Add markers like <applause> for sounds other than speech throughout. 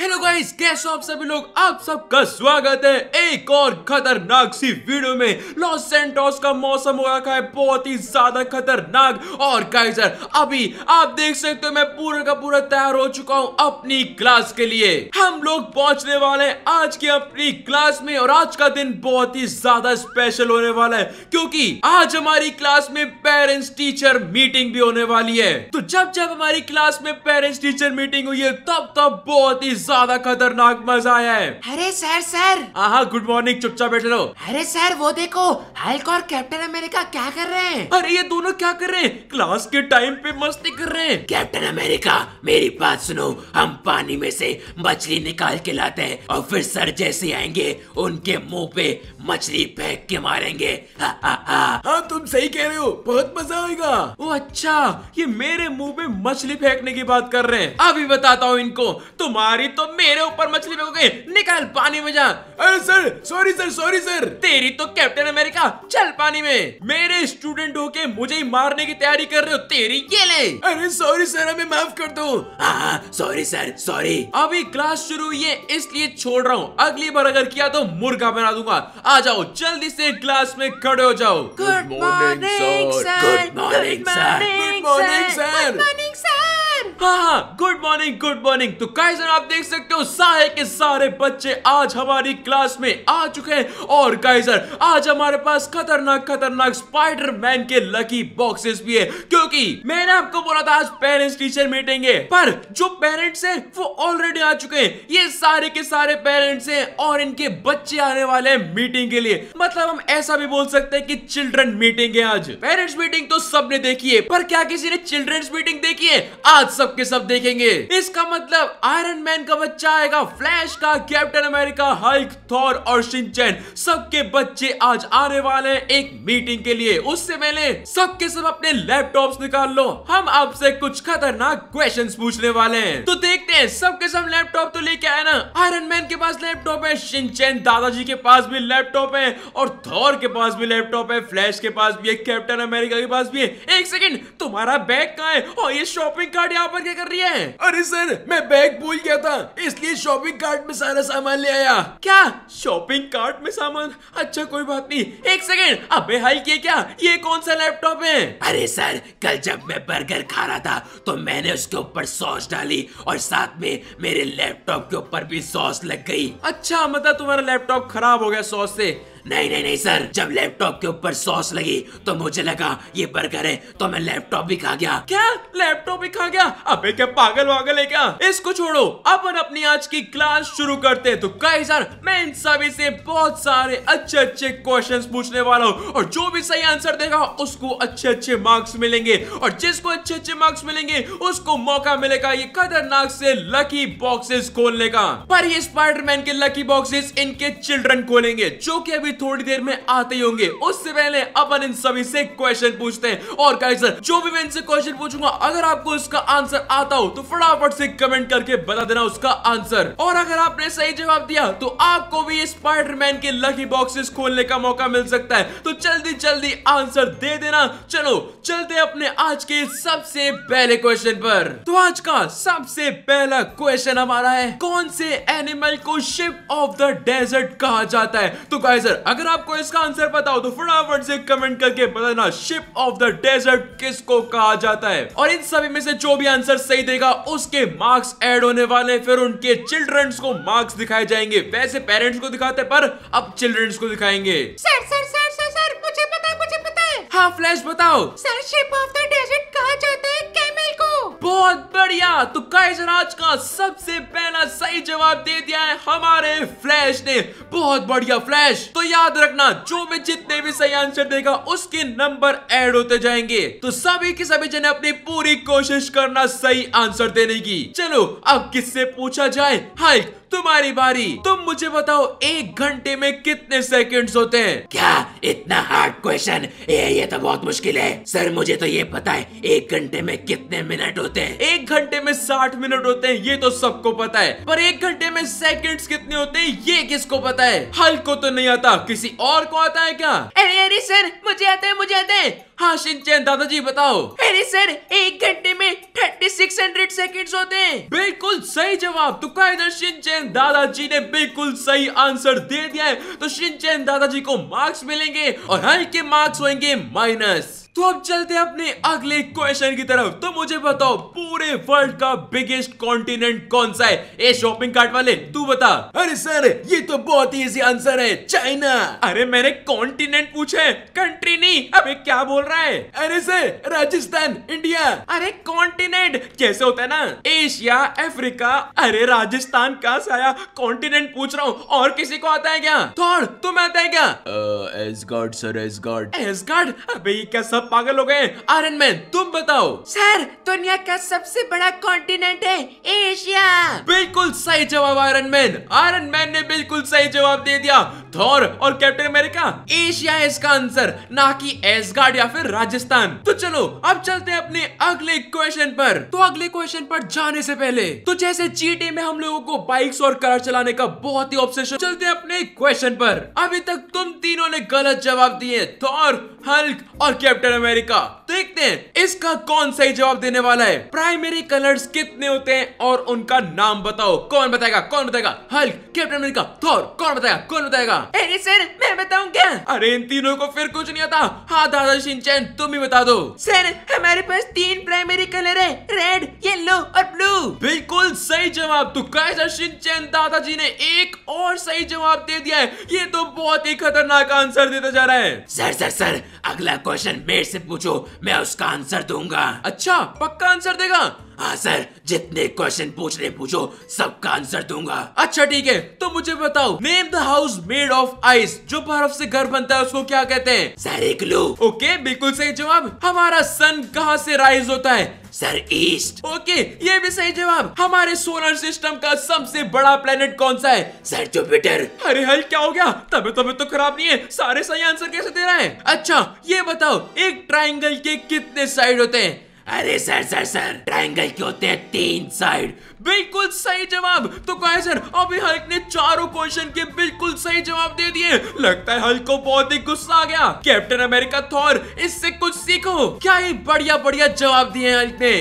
hello guys कैसे हो आप सभी लोग आप सबका स्वागत है एक और खतरनाक सी वीडियो में लॉस सेंटोस का मौसम हो रखा है बहुत ही ज्यादा खतरनाक और गाइस अभी आप देख सकते हो मैं पूरा का पूरा तैयार हो चुका हूँ अपनी क्लास के लिए हम लोग पहुंचने वाले हैं आज की अपनी क्लास में और आज का दिन बहुत ही ज्यादा स्पेशल होने वाला है क्योंकि आज हमारी क्लास में पेरेंट्स टीचर मीटिंग भी होने वाली है तो जब जब हमारी क्लास में पेरेंट्स टीचर मीटिंग हुई है तब तब बहुत ही ज्यादा खतरनाक मजा आया है अरे सर सर हाँ गुड मॉर्निंग चुपचाप बैठे रहो अरे सर वो देखो हल्क और कैप्टन अमेरिका क्या कर रहे हैं अरे ये दोनों क्या कर रहे हैं क्लास के टाइम पे मस्ती कर रहे हैं कैप्टन अमेरिका मेरी बात सुनो हम पानी में से मछली निकाल के लाते हैं और फिर सर जैसे आएंगे उनके मुंह पे मछली फेंक के मारेंगे हाँ तुम सही कह रहे हो बहुत मजा आएगा ओ अच्छा ये मेरे मुंह पे मछली फेंकने की बात कर रहे हैं अभी बताता हूँ इनको तुम्हारी तो मेरे ऊपर मछली फेंकोगे निकल पानी में जा अरे sir sorry sir sorry sir तेरी तो कैप्टन अमेरिका चल पानी में मेरे स्टूडेंट हो के मुझे ही मारने की तैयारी कर रहे हो तेरी ये ले अरे सॉरी सर हमें माफ कर दो सॉरी हाँ, हाँ, सर सॉरी अभी क्लास शुरू हुई है इसलिए छोड़ रहा हूँ अगली बार अगर किया तो मुर्गा बना दूंगा आ जाओ जल्दी से क्लास में खड़े हो जाओ good morning sir good morning sir good morning sir हाँ हाँ गुड मॉर्निंग गुड मॉर्निंग तो सर आप देख सकते हो सारे के सारे बच्चे आज हमारी क्लास में आ चुके हैं और गाइसर आज हमारे पास खतरनाक खतरनाक स्पाइडर मैन के लकी बॉक्सेस भी है क्योंकि मैंने आपको बोला था आज पेरेंट्स टीचर मीटिंग है पर जो पेरेंट्स हैं वो ऑलरेडी आ चुके हैं ये सारे के सारे पेरेंट्स हैं और इनके बच्चे आने वाले हैं मीटिंग के लिए मतलब हम ऐसा भी बोल सकते हैं कि चिल्ड्रन मीटिंग है आज पेरेंट्स मीटिंग तो सबने देखी है पर क्या किसी ने चिल्ड्रंस मीटिंग देखी है आज सब सब के सब देखेंगे इसका मतलब आयरन मैन का बच्चा आएगा फ्लैश का कैप्टन अमेरिका हाइक थॉर और सिंचन सबके बच्चे आज आने वाले हैं एक मीटिंग के लिए उससे पहले सबके सब अपने लैपटॉप्स निकाल लो हम आपसे कुछ खतरनाक क्वेश्चन पूछने वाले हैं तो देखते हैं सबके सब लैपटॉप तो लेके आए ना आयरन मैन के पास लैपटॉप है सिंचन दादाजी के पास भी लैपटॉप है और थॉर के पास भी लैपटॉप है फ्लैश के पास भी है कैप्टन अमेरिका के पास भी है एक सेकेंड तुम्हारा बैग कहाँ है और ये शॉपिंग कार्ड यहाँ पर पर क्या कर रही है अरे सर मैं बैग भूल गया था इसलिए शॉपिंग कार्ट में सारा सामान ले आया क्या शॉपिंग कार्ट में सामान अच्छा कोई बात नहीं एक सेकेंड अबे किए क्या ये कौन सा लैपटॉप है अरे सर कल जब मैं बर्गर खा रहा था तो मैंने उसके ऊपर सॉस डाली और साथ में मेरे लैपटॉप के ऊपर भी सॉस लग गई अच्छा मतलब तुम्हारा लैपटॉप खराब हो गया सॉस से नहीं नहीं नहीं सर जब लैपटॉप के ऊपर सॉस लगी तो मुझे लगा ये बर्गर है तो मैं लैपटॉप भी खा गया क्या लैपटॉप भी खा गया अबे क्या पागल वागल है क्या इसको छोड़ो अपन अपनी आज की क्लास शुरू करते हैं तो कई सर मैं इन सभी से बहुत सारे अच्छे अच्छे क्वेश्चंस पूछने वाला हूँ और जो भी सही आंसर देगा उसको अच्छे अच्छे मार्क्स मिलेंगे और जिसको अच्छे अच्छे मार्क्स मिलेंगे उसको मौका मिलेगा ये खतरनाक से लकी बॉक्सेस खोलने का पर ये स्पाइडरमैन के लकी बॉक्सेस इनके चिल्ड्रन खोलेंगे जो कि अभी भी थोड़ी देर में आते ही होंगे उससे पहले अपन इन सभी से क्वेश्चन पूछते हैं और सर जो भी मैं इनसे क्वेश्चन पूछूंगा अगर आपको इसका आंसर आता हो तो फटाफट से कमेंट करके बता देना उसका आंसर और अगर आपने सही जवाब दिया तो आपको भी स्पाइडरमैन के लकी बॉक्सेस खोलने का मौका मिल सकता है तो जल्दी जल्दी आंसर दे देना चलो चलते अपने आज के सबसे पहले क्वेश्चन पर तो आज का सबसे पहला क्वेश्चन हमारा है कौन से एनिमल को शिप ऑफ द डेजर्ट कहा जाता है तो सर अगर आपको इसका आंसर पता हो तो फटाफट से कमेंट करके बताना शिप ऑफ द डेजर्ट किसको कहा जाता है और इन सभी में से जो भी आंसर सही देगा उसके मार्क्स एड होने वाले फिर उनके चिल्ड्रंस को मार्क्स दिखाए जाएंगे वैसे पेरेंट्स को दिखाते पर अब चिल्ड्रंस को दिखाएंगे sir sir sir sir sir मुझे पता है मुझे पता है हाँ फ्लैश बताओ sir ship of the desert कहा जाता है बहुत बढ़िया तो आज का सबसे पहला सही जवाब दे दिया है हमारे फ्लैश ने बहुत बढ़िया फ्लैश तो याद रखना जो भी जितने भी सही आंसर देगा उसके नंबर ऐड होते जाएंगे तो सभी के सभी जने अपनी पूरी कोशिश करना सही आंसर देने की चलो अब किससे पूछा जाए हाइक तुम्हारी बारी तुम मुझे बताओ एक घंटे में कितने सेकंड्स होते हैं क्या इतना हार्ड क्वेश्चन ये ये तो बहुत मुश्किल है सर मुझे तो ये पता है एक घंटे में कितने मिनट होते हैं एक घंटे में साठ मिनट होते हैं ये तो सबको पता है पर एक घंटे में सेकंड्स कितने होते हैं ये किसको पता है हल को तो नहीं आता किसी और को आता है क्या अरे अरे सर मुझे आता है मुझे आता है हाँ सिंचन दादाजी बताओ अरे सर एक घंटे में थर्टी सिक्स हंड्रेड सेकेंड होते हैं बिल्कुल सही जवाब तो तुक्का इधर सिंचन दादाजी ने बिल्कुल सही आंसर दे दिया है तो सिंचन दादाजी को मार्क्स मिलेंगे और हल्के मार्क्स होंगे माइनस तो अब चलते हैं अपने अगले क्वेश्चन की तरफ तो मुझे बताओ पूरे वर्ल्ड का बिगेस्ट कॉन्टिनेंट कौन सा है ए शॉपिंग कार्ट वाले तू बता अरे सर ये तो बहुत ही इजी आंसर है चाइना अरे मैंने कॉन्टिनेंट पूछा है कंट्री नहीं अबे क्या बोल रहा है अरे सर राजस्थान इंडिया अरे कॉन्टिनेंट कैसे होता है ना एशिया अफ्रीका अरे राजस्थान का साया कॉन्टिनेंट पूछ रहा हूँ और किसी को आता है क्या थॉर तुम्हें आता है क्या गार्ड सर एसगार्ड एसगार्ड अबे ये क्या सब पागल हो गए आयरन मैन तुम बताओ सर दुनिया का सबसे बड़ा कॉन्टिनेंट है एशिया बिल्कुल सही जवाब आयरन मैन आयरन मैन ने बिल्कुल सही जवाब दे दिया थॉर और कैप्टन अमेरिका एशिया है इसका आंसर ना कि एसगार्ड या फिर राजस्थान तो चलो अब चलते हैं अपने अगले क्वेश्चन पर तो अगले क्वेश्चन पर जाने से पहले तो जैसे चीटे में हम लोगों को बाइक्स और कार चलाने का बहुत ही ऑप्शन चलते हैं अपने क्वेश्चन पर अभी तक तुम तीनों ने गलत जवाब दिए थॉर हल्क और कैप्टन अमेरिका देखते हैं इसका कौन सही जवाब देने वाला है प्राइमरी कलर्स कितने होते हैं और उनका नाम बताओ कौन बताएगा कौन बताएगा हल्क कैप्टन अमेरिका थॉर कौन बताएगा कौन बताएगा अरे सर मैं क्या अरे इन तीनों को फिर कुछ नहीं आता हाँ दादा सिंचन तुम ही बता दो सर हमारे पास तीन प्राइमरी कलर है रेड येलो और ब्लू बिल्कुल सही जवाब तो कैसा सिंचन दादाजी ने एक और सही जवाब दे दिया है ये तो बहुत ही खतरनाक आंसर देता जा रहा है सर सर सर अगला क्वेश्चन मेरे से पूछो मैं उसका आंसर दूंगा अच्छा पक्का आंसर देगा हाँ सर जितने क्वेश्चन पूछने पूछो सबका आंसर दूंगा अच्छा ठीक है तो मुझे बताओ name the house made of ice जो बर्फ से घर बनता है उसको क्या कहते हैं सर एक लो ओके बिल्कुल सही जवाब हमारा सन कहाँ से राइज होता है सर ईस्ट ओके ये भी सही जवाब हमारे सोलर सिस्टम का सबसे बड़ा प्लेनेट कौन सा है सर जुपिटर अरे हल क्या हो गया तबीयत तबियत तो खराब नहीं है सारे सही आंसर कैसे दे रहे हैं अच्छा ये बताओ एक ट्राइंगल के कितने साइड होते हैं अरे सर सर सर ट्रायंगल के होते हैं तीन साइड बिल्कुल सही जवाब तो कहा सर अभी हल्क ने चारों क्वेश्चन के बिल्कुल सही जवाब दे दिए लगता है हल्क को बहुत ही गुस्सा आ गया कैप्टन अमेरिका थॉर इससे कुछ सीखो क्या ही बढ़िया बढ़िया जवाब दिए हल्क ने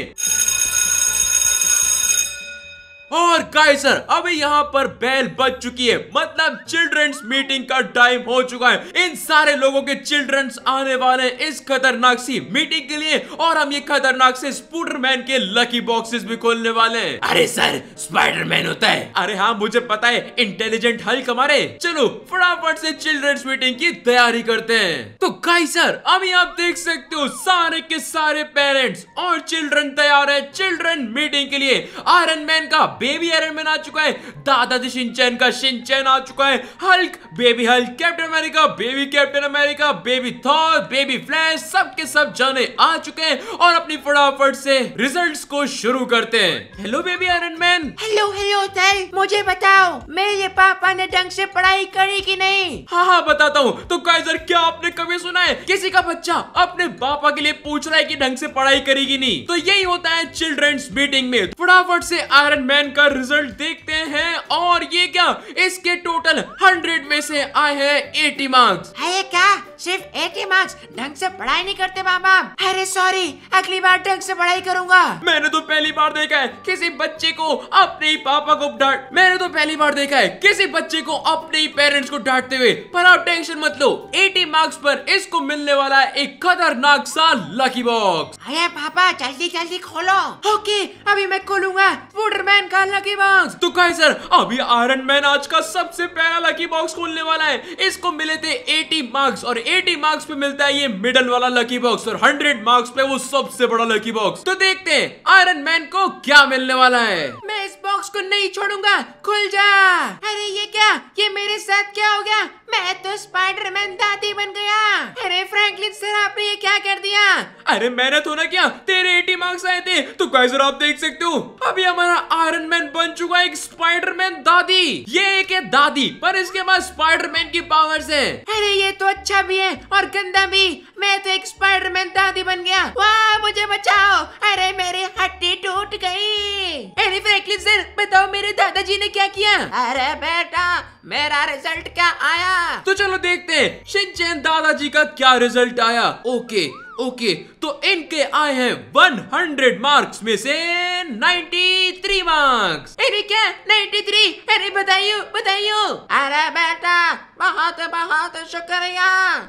और गाइसर अभी यहाँ पर बेल बज चुकी है मतलब चिल्ड्रंस मीटिंग का टाइम हो चुका है इन सारे लोगों के चिल्ड्रंस आने वाले इस खतरनाक सी मीटिंग के लिए और हम ये खतरनाक से स्पूटरमैन के लकी बॉक्सेस भी खोलने वाले हैं अरे सर स्पाइडरमैन होता है अरे हाँ मुझे पता है इंटेलिजेंट हल्क हमारे चलो फटाफट से चिल्ड्रंस मीटिंग की तैयारी करते हैं तो सर अभी आप देख सकते हो सारे के सारे पेरेंट्स और चिल्ड्रन तैयार है चिल्ड्रन मीटिंग के लिए आयरन मैन का बेबी आयरन मैन आ चुका है दादाजी शिनचैन का शिनचैन आ चुका है Hulk baby Hulk Captain America baby Captain America baby Thor baby Flash सबके सब जाने आ चुके हैं और अपनी फटाफट से रिजल्ट्स को शुरू करते हैं hello baby Iron Man hello hello sir मुझे बताओ मेरे पापा ने ढंग से पढ़ाई करी की नहीं हाँ हाँ बताता हूँ तो काइजर क्या आपने कभी सुना है किसी का बच्चा अपने पापा के लिए पूछ रहा है की ढंग से पढ़ाई करेगी नहीं तो यही होता है चिल्ड्रंस मीटिंग में फटाफट से आयरन मैन रैंक का रिजल्ट देखते हैं और ये क्या इसके टोटल हंड्रेड में से आए हैं एटी मार्क्स है क्या सिर्फ एटी मार्क्स ढंग से पढ़ाई नहीं करते मामा अरे सॉरी अगली बार ढंग से पढ़ाई करूंगा मैंने तो पहली बार देखा है किसी बच्चे को अपने ही पापा को डांट मैंने तो पहली बार देखा है किसी बच्चे को अपने ही पेरेंट्स को डांटते हुए पर आप टेंशन मत लो एटी मार्क्स पर इसको मिलने वाला है एक खतरनाक सा लकी बॉक्स अरे पापा जल्दी जल्दी खोलो ओके अभी मैं खोलूंगा वुडरमैन का मेरा लकी बॉक्स तो कहे सर अभी आयरन मैन आज का सबसे पहला लकी बॉक्स खोलने वाला है इसको मिले थे 80 मार्क्स और 80 मार्क्स पे मिलता है ये मिडल वाला लकी बॉक्स और 100 मार्क्स पे वो सबसे बड़ा लकी बॉक्स तो देखते हैं आयरन मैन को क्या मिलने वाला है मैं इस बॉक्स को नहीं छोड़ूंगा खुल जा अरे ये क्या ये मेरे साथ क्या हो गया मैं तो स्पाइडरमैन दादी बन गया अरे फ्रैंकलिन सर आपने ये क्या कर दिया अरे मैंने तो ना क्या तेरे 80 मार्क्स आए थे तो कैसे आप देख सकते हो अभी हमारा आयरन मैन बन चुका एक स्पाइडरमैन दादी ये एक है दादी पर इसके पास स्पाइडरमैन की पावर्स है अरे ये तो अच्छा भी है और गंदा भी मैं तो एक स्पाइडरमैन दादी बन गया वाह मुझे बचाओ अरे मेरी हड्डी टूट गई अरे फ्रैंकलिन सर बताओ मेरे दादाजी ने क्या किया अरे बेटा मेरा रिजल्ट क्या आया तो चलो देखते हैं शिनचैन दादाजी का क्या रिजल्ट आया ओके ओके तो इनके आए हैं 100 मार्क्स में से 93 मार्क्स अरे क्या 93 अरे बताइयो बताइयो अरे बेटा बहुत बहुत शुक्रिया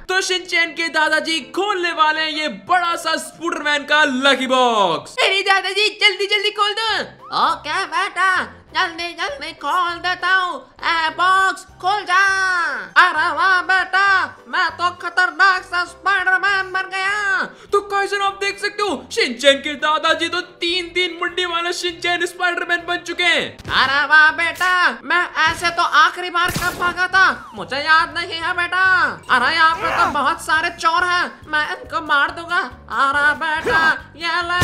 तो शिनचैन के दादाजी खोलने वाले हैं ये बड़ा सा स्पूटरमैन का लकी बॉक्स अरे दादाजी जल्दी जल्दी खोल दो ओके बेटा जल्दी जल्दी खोल देता हूँ बॉक्स खोल जा अरे वाह बेटा मैं तो खतरनाक सा स्पाइडरमैन बन गया तो कैसे आप देख सकते हो शिनचैन के दादाजी तो तीन तीन मुंडी वाला शिनचैन स्पाइडरमैन बन चुके हैं अरे वाह बेटा मैं ऐसे तो आखिरी बार कब भागा था मुझे याद नहीं है बेटा अरे यहाँ पे तो बहुत सारे चोर हैं मैं इनको मार दूंगा अरे बेटा ये ले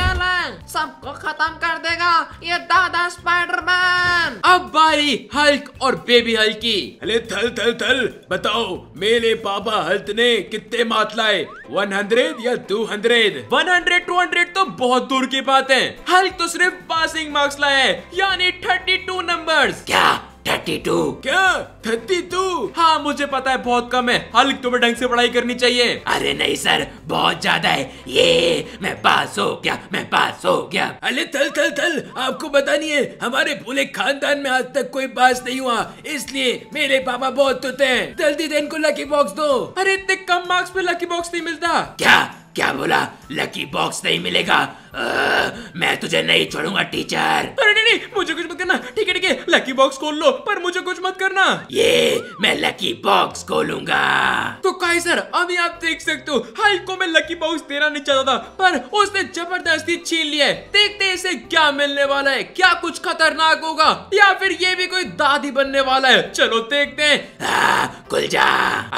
ये ले सबको खत्म कर देगा ये दादा स्पाइडरमैन अब बारी हल्क और बेबी हल्क की अरे थल थल थल बताओ मेरे पापा हल्त ने कितने मात लाए वन हंड्रेड या two hundred one hundred two hundred तो बहुत दूर की बात है हल्क तो सिर्फ पासिंग मार्क्स लाए यानी थर्टी टू नंबर क्या थर्टी टू क्या थर्टी टू हाँ मुझे पता है बहुत कम है हल्क तुम्हें तो ढंग से पढ़ाई करनी चाहिए अरे नहीं सर बहुत ज्यादा है ये मैं पास हो गया मैं पास हो गया अरे थल थल थल आपको पता नहीं है हमारे पूरे खानदान में आज तक कोई पास नहीं हुआ इसलिए मेरे पापा बहुत तुते हैं जल्दी दे इनको लकी बॉक्स दो अरे इतने कम मार्क्स पे लकी बॉक्स नहीं मिलता क्या क्या बोला लकी बॉक्स नहीं मिलेगा मैं तुझे नहीं छोड़ूंगा टीचर अरे नहीं नहीं मुझे कुछ मत करना ठीक है ठीक है लकी बॉक्स खोल लो पर मुझे कुछ मत करना ये मैं लकी बॉक्स खोलूंगा तो कहीं सर अभी आप देख सकते हो हाइक को मैं लकी बॉक्स देना नहीं चाहता था पर उसने जबरदस्ती छीन लिया है देखते इसे क्या मिलने वाला है क्या कुछ खतरनाक होगा या फिर ये भी कोई दादी बनने वाला है चलो देखते हैं खुल जा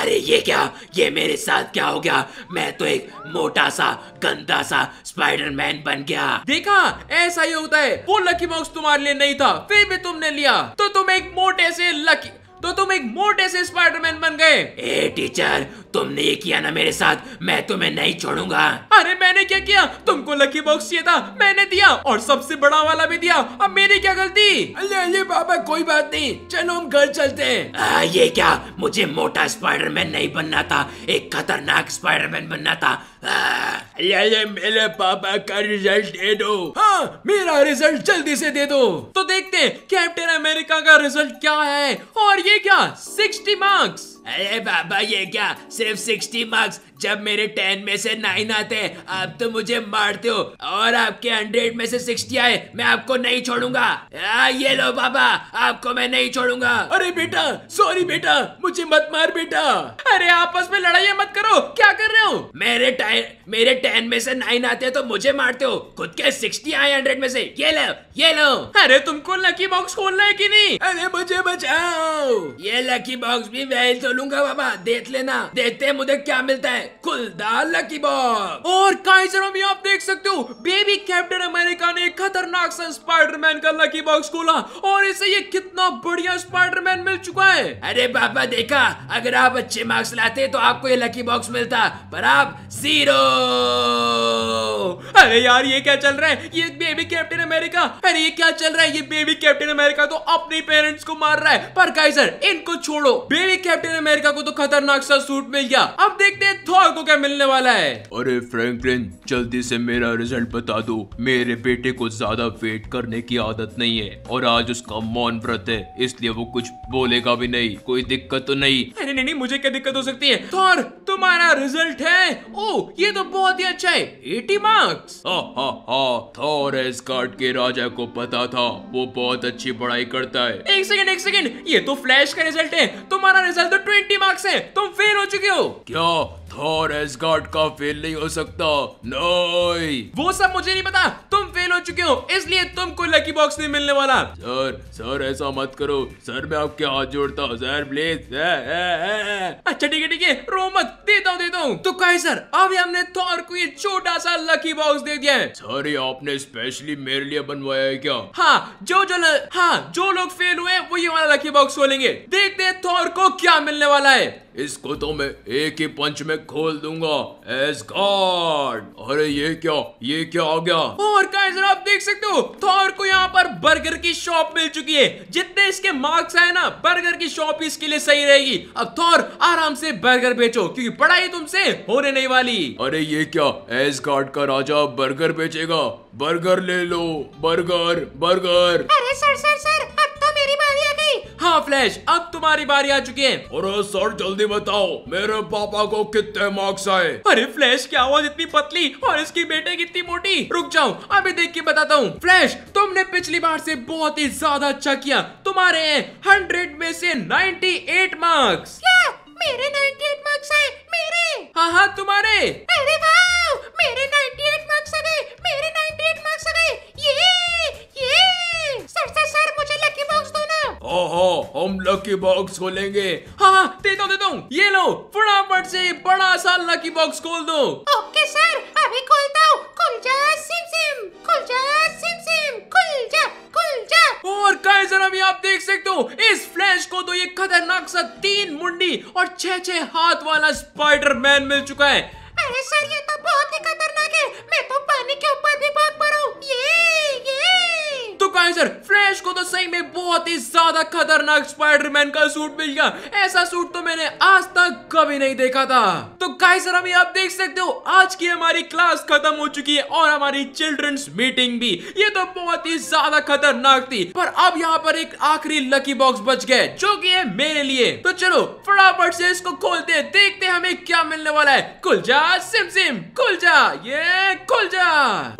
अरे ये क्या ये मेरे साथ क्या हो गया मैं तो एक मोटा सा गंदा सा स्पाइडरमैन बन गया देखा ऐसा ही होता है वो लकी बॉक्स तुम्हारे लिए नहीं था फिर भी तुमने लिया तो तुम एक मोटे से लकी तो तुम एक मोटे से स्पाइडरमैन बन गए ए टीचर तुमने ये किया ना मेरे साथ मैं तुम्हें नहीं छोड़ूंगा अरे मैंने क्या किया तुमको लकी बॉक्स ये था मैंने दिया और सबसे बड़ा वाला भी दिया अब मेरी क्या गलती अरे अरे बाबा कोई बात नहीं चलो हम घर चलते हैं आ, ये क्या मुझे मोटा स्पाइडरमैन नहीं बनना था एक खतरनाक स्पाइडरमैन बनना था <laughs> ये मेरे पापा का रिजल्ट दे दो हाँ मेरा रिजल्ट जल्दी से दे दो तो देखते हैं कैप्टन अमेरिका का रिजल्ट क्या है और ये क्या सिक्सटी मार्क्स अरे बाबा ये क्या सिर्फ सिक्सटी मार्क्स जब मेरे टेन में से नाइन आते हैं आप तो मुझे मारते हो और आपके हंड्रेड में से सिक्सटी आए मैं आपको नहीं छोड़ूंगा आ, ये लो बाबा आपको मैं नहीं छोड़ूंगा अरे बेटा सॉरी बेटा मुझे मत मार बेटा अरे आपस में लड़ाई मत करो क्या कर रहे हो मेरे टाइम मेरे टेन में से नाइन आते हैं तो मुझे मारते हो खुद के सिक्सटी आए हंड्रेड में से ये लो ये लो अरे तुमको लकी बॉक्स खोलना है की नहीं अरे मुझे बचाओ ये लकी बॉक्स भी वही तो चलूंगा बाबा देख लेना देखते हैं मुझे क्या मिलता है खुलदा लकी बॉल और काइजरों में आप देख सकते हो बेबी कैप्टन अमेरिका ने खतरनाक सा स्पाइडरमैन का लकी बॉक्स खोला और इसे ये कितना बढ़िया स्पाइडरमैन मिल चुका है अरे बाबा देखा अगर आप अच्छे मार्क्स लाते तो आपको ये लकी बॉक्स मिलता पर आप जीरो अरे यार ये क्या चल रहा है ये बेबी कैप्टन अमेरिका अरे ये क्या चल रहा है ये बेबी कैप्टन अमेरिका तो अपने पेरेंट्स को मार रहा है पर काइजर इनको छोड़ो बेबी कैप्टन अमेरिका को तो खतरनाक सा सूट मिल गया अब देखते हैं थॉर को क्या मिलने वाला है अरे फ्रैंकलिन जल्दी से मेरा रिजल्ट बता दो मेरे बेटे को ज्यादा वेट करने की आदत नहीं है और आज उसका मौन व्रत है इसलिए वो कुछ बोलेगा भी नहीं कोई दिक्कत तो नहीं अरे नहीं नहीं मुझे क्या दिक्कत हो सकती है थॉर तुम्हारा रिजल्ट है ओ ये तो बहुत ही अच्छा है eighty marks Thor ace card के राजा को पता था वो बहुत अच्छी पढ़ाई करता है एक सेकंड एक सेकंड ये तो फ्लैश का रिजल्ट है तुम्हारा रिजल्ट तो ट्वेंटी मार्क्स हैं तुम फेल हो चुके हो क्यों थॉर गॉड का फेल नहीं हो सकता नहीं वो सब मुझे नहीं पता तुम फेल हो चुके हो इसलिए तुमको लकी बॉक्स नहीं मिलने वाला सर सर ऐसा मत करो सर मैं आपके हाथ जोड़ता हूँ सर प्लीज अच्छा ठीक है ठीक है रो मत देता हूँ देता हूँ तो कहे सर अभी हमने थॉर को ये छोटा सा लकी बॉक्स दे दिया है सर ये आपने स्पेशली मेरे लिए बनवाया है क्या हाँ जो जो हाँ जो लोग फेल हुए वो ये वाला लकी बॉक्स खोलेंगे देखते हैं थॉर को क्या मिलने वाला है इसको तो मैं एक ही पंच में खोल दूंगा एस गॉड अरे ये क्या ये क्या हो गया और गाइस आप देख सकते हो थॉर को यहाँ पर बर्गर की शॉप मिल चुकी है जितने इसके मार्क्स आए ना बर्गर की शॉप इसके लिए सही रहेगी अब थॉर आराम से बर्गर बेचो क्योंकि पढ़ाई तुमसे होने नहीं वाली अरे ये क्या एस गॉड का राजा बर्गर बेचेगा बर्गर ले लो बर्गर बर्गर अरे सर सर सर हाँ फ्लैश अब तुम्हारी बारी आ चुकी है अरे सर जल्दी बताओ मेरे पापा को कितने मार्क्स आए अरे फ्लैश की आवाज इतनी पतली और इसकी बेटे कितनी मोटी रुक जाओ अभी देख के बताता हूँ फ्लैश तुमने पिछली बार से बहुत ही ज्यादा अच्छा किया तुम्हारे हंड्रेड में से नाइन्टी एट मार्क्स मेरे 98 मार्क्स आए मेरे हाँ हाँ तुम्हारे अरे वाह मेरे ओहो हम लकी बॉक्स खोलेंगे हाँ देता हूँ देता हूँ ये लो फटाफट से बड़ा सा लकी बॉक्स खोल दो ओके सर अभी खोलता हूँ खुल जा सिम सिम खुल जा सिम सिम खुल जा खुल जा और कई जरा भी आप देख सकते हो इस फ्लैश को तो ये खतरनाक सा तीन मुंडी और छह छह हाथ वाला स्पाइडर मैन मिल चुका है अरे सर ये तो बहुत ही खतरनाक है मैं तो पानी के ऊपर भी भाग पड़ा हूँ तो सही में बहुत ही ज्यादा खतरनाक स्पाइडरमैन का सूट मिल गया ऐसा सूट तो मैंने आज तक कभी नहीं देखा था तो गाइस सर अभी आप देख सकते हो आज की हमारी क्लास खत्म हो चुकी है और हमारी चिल्ड्रंस मीटिंग भी ये तो बहुत ही ज्यादा खतरनाक थी पर अब यहाँ पर एक आखिरी लकी बॉक्स बच गए जो कि है मेरे लिए तो चलो फटाफट से इसको खोलते हैं देखते हैं हमें क्या मिलने वाला है खुल जा सिम सिम खुल जा ये खुल जा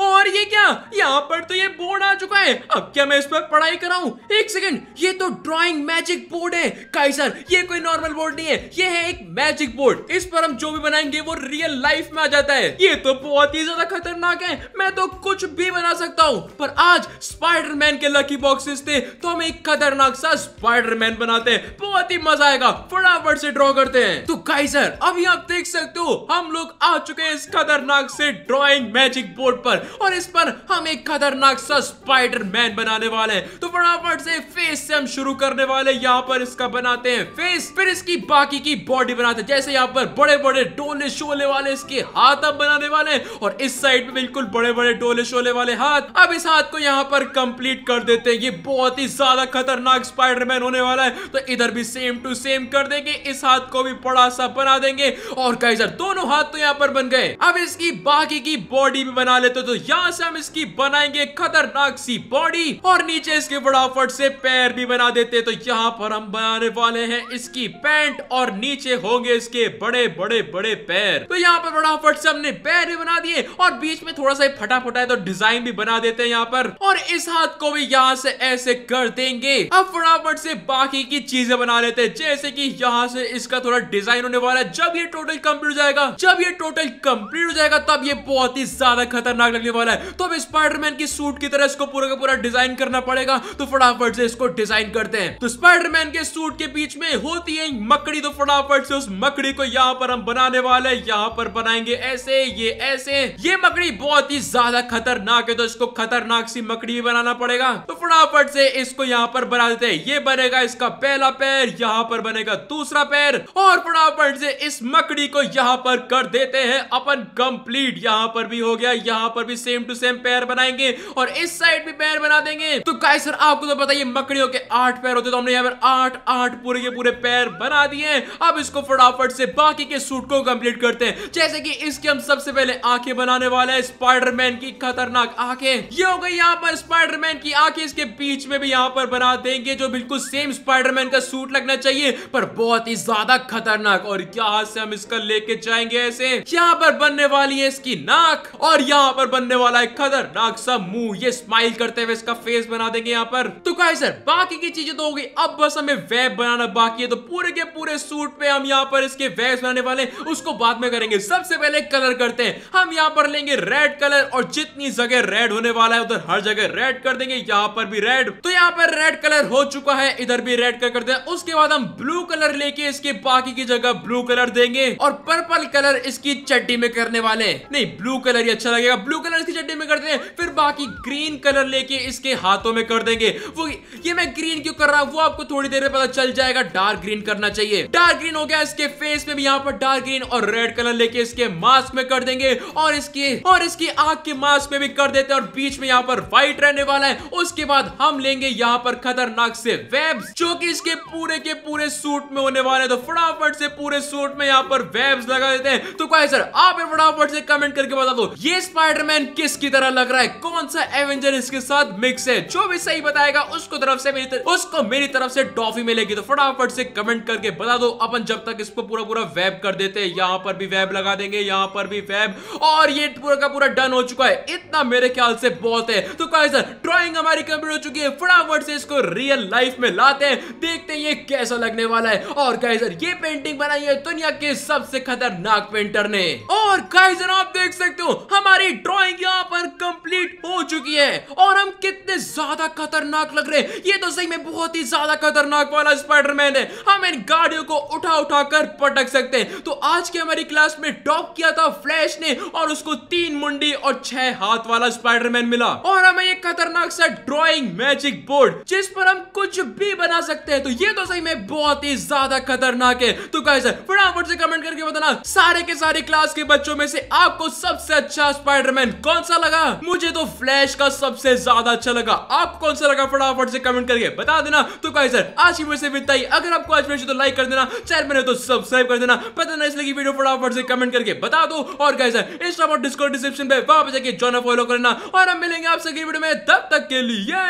और ये क्या यहाँ पर तो ये बोर्ड आ चुका है अब क्या मैं इस पर पढ़ाई कर रहा हूँ एक सेकंड ये तो ड्राइंग मैजिक बोर्ड है काइसर ये कोई नॉर्मल बोर्ड नहीं है ये है एक मैजिक बोर्ड इस पर हम जो भी बनाएंगे वो रियल लाइफ में आ जाता है ये तो बहुत ही ज्यादा खतरनाक है मैं तो कुछ भी बना सकता हूँ पर आज स्पाइडरमैन के लकी बॉक्सेस थे तो हम एक खतरनाक सा स्पाइडरमैन बनाते हैं बहुत ही मजा आएगा फटाफट से ड्रॉ करते हैं तो काइसर अभी आप देख सकते हो हम लोग आ चुके हैं इस खतरनाक से ड्रॉइंग मैजिक बोर्ड पर और इस पर हम एक खतरनाक सा स्पाइडरमैन बनाने वाले हैं तो फटाफट से फेस से हम शुरू करने वाले यहाँ पर इसका बनाते हैं फेस फिर इसकी बाकी की बॉडी बनाते हैं जैसे यहाँ पर बड़े बड़े डोले शोले वाले इसके हाथ अब बनाने वाले और इस साइड में बिल्कुल बड़े बड़े डोले शोले वाले हाथ अब इस हाथ को यहाँ पर कंप्लीट कर देते हैं ये बहुत ही ज्यादा खतरनाक स्पाइडरमैन होने वाला है तो इधर भी सेम टू सेम कर देंगे इस हाथ को भी बड़ा सा बना देंगे और कई सर दोनों हाथ तो यहाँ पर बन गए अब इसकी बाकी की बॉडी भी बना लेते तो यहाँ से हम इसकी बनाएंगे खतरनाक सी बॉडी और नीचे इसके इसके फटाफट से पैर भी बना देते तो यहाँ पर हम बनाने वाले हैं इसकी पैंट और नीचे होंगे इसके बड़े बड़े बड़े पैर तो यहाँ पर फटाफट से हमने पैर भी बना दिए और बीच में थोड़ा सा फटाफटा है तो डिजाइन भी बना देते हैं यहाँ पर और इस हाथ को भी यहाँ से ऐसे कर देंगे अब फटाफट से बाकी की चीजें बना लेते हैं जैसे की यहाँ से इसका थोड़ा डिजाइन होने वाला है जब ये टोटल कंप्लीट हो जाएगा जब ये टोटल कंप्लीट हो जाएगा तब ये बहुत ही ज्यादा खतरनाक लगने वाला है तो अब स्पाइडरमैन की सूट की तरह इसको पूरा का पूरा डिजाइन करना पड़ेगा तो फटाफट से इसको डिजाइन करते हैं तो स्पाइडरमैन के सूट के बीच में होती है मकड़ी तो फटाफट से उस मकड़ी को यहाँ पर हम बनाने वाले यहाँ पर बनाएंगे ऐसे ये ऐसे ये मकड़ी बहुत ही ज्यादा खतरनाक है तो इसको खतरनाक सी मकड़ी बनाना पड़ेगा तो फटाफट से इसको यहाँ पर बना देते हैं ये बनेगा इसका पहला पैर यहाँ पर बनेगा दूसरा पैर और फटाफट से इस मकड़ी को यहाँ पर कर देते हैं अपन कंप्लीट यहाँ पर भी हो गया यहाँ पर भी सेम टू सेम पैर बनाएंगे और इस साइड भी पैर बना देंगे तो गाइस सर आपको तो पता ही मकड़ियों के आठ पैर होते तो हमने यहाँ पर आठ आठ पूरे के पूरे पैर बना दिए हैं अब इसको फटाफट से बाकी के सूट को कंप्लीट करते हैं जैसे कि इसके हम सबसे पहले आंखें बनाने वाले हैं स्पाइडरमैन की खतरनाक आंखें ये हो गई यहाँ पर स्पाइडरमैन की आंखें इसके बीच में भी यहाँ पर बना देंगे जो बिल्कुल सेम स्पाइडरमैन का सूट लगना चाहिए पर बहुत ही ज्यादा खतरनाक और यहाँ से हम इसका लेके जाएंगे ऐसे यहाँ पर बनने वाली है इसकी नाक और यहाँ पर बनने वाला है खतरनाक सा मुंह ये स्माइल करते हुए इसका फेस बना देंगे यहाँ पर तो कहा सर बाकी की चीजें तो हो गई अब बस हमें वेब बनाना बाकी है तो पूरे के पूरे सूट पे हम यहाँ पर इसके वेब बनाने वाले उसको बाद में करेंगे सबसे पहले कलर करते हैं हम यहाँ पर लेंगे रेड कलर और जितनी जगह रेड होने वाला है उधर हर जगह रेड कर देंगे यहाँ पर भी रेड तो यहाँ पर रेड कलर हो चुका है इधर भी रेड कलर करते हैं उसके बाद हम ब्लू कलर लेके इसके बाकी की जगह ब्लू कलर देंगे और पर्पल कलर इसकी चट्टी में करने वाले नहीं ब्लू कलर ही अच्छा लगेगा ब्लू कलर इसकी चट्टी में करते हैं फिर बाकी ग्रीन कलर लेके इसके हाथों में कर देंगे देंगे वो ये मैं ग्रीन क्यों कर रहा हूँ वो आपको थोड़ी देर में पता चल जाएगा डार्क ग्रीन करना चाहिए डार्क ग्रीन हो गया इसके फेस में भी यहाँ पर डार्क ग्रीन और रेड कलर लेके इसके मास्क में कर देंगे और इसके और इसकी आग के मास्क में भी कर देते हैं और बीच में यहाँ पर व्हाइट रहने वाला है उसके बाद हम लेंगे यहाँ पर खतरनाक से वेब जो की इसके पूरे के पूरे सूट में होने वाले तो फटाफट से पूरे सूट में यहाँ पर वेब लगा देते हैं तो क्या सर आप फटाफट से कमेंट करके बता दो ये स्पाइडरमैन किसकी तरह लग रहा है कौन सा एवेंजर इसके साथ मिक्स है जो भी सही नहीं बताएगा उसको तरफ से मेरी तरफ, उसको मेरी तरफ से टॉफी मिलेगी तो फटाफट से कमेंट करके बता दो अपन जब तक इसको पूरा पूरा वेब कर देते हैं यहाँ पर भी वेब लगा देंगे यहाँ पर भी वेब और ये पूरा का पूरा डन हो चुका है इतना मेरे ख्याल से बहुत है तो कहा सर ड्रॉइंग हमारी कंप्लीट हो चुकी है फटाफट से इसको रियल लाइफ में लाते हैं देखते हैं ये कैसा लगने वाला है और कहा सर ये पेंटिंग बनाई है दुनिया के सबसे खतरनाक पेंटर ने और सर आप देख सकते हो हमारी ड्रॉइंग यहाँ पर कंप्लीट हो चुकी है और हम कितने ज्यादा खतरनाक लग रहे हैं ये तो सही में बहुत ही ज्यादा खतरनाक वाला स्पाइडरमैन है हम इन गाड़ियों को उठा उठा कर पटक सकते हैं तो आज की हमारी क्लास में टॉप किया था फ्लैश ने और उसको तीन मुंडी और छह हाथ वाला स्पाइडरमैन मिला और हमें एक खतरनाक सा ड्रॉइंग मैजिक बोर्ड जिस पर हम कुछ भी बना सकते हैं तो ये तो सही में बहुत ही ज्यादा खतरनाक है तो कैसे फटाफट से कमेंट करके बताना सारे के सारे क्लास के बच्चों में से आपको सबसे अच्छा स्पाइडरमैन कौन सा लगा मुझे तो फ्लैश का सबसे ज्यादा अच्छा लगा आप कौन सा अच्छा लगा फटाफट से कमेंट करके बता देना तो कहा सर आज की मेरे विदा ही अगर आपको आज मेरे तो लाइक कर देना चैनल में तो सब्सक्राइब कर देना पता नहीं इसलिए वीडियो फटाफट से कमेंट करके बता दो और कहा सर इंस्टाग्राम और डिस्कॉर्ड डिस्क्रिप्शन पे वहां पर जाके जॉन फॉलो करना और हम मिलेंगे आपसे वीडियो में तब तक के लिए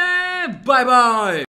बाय बाय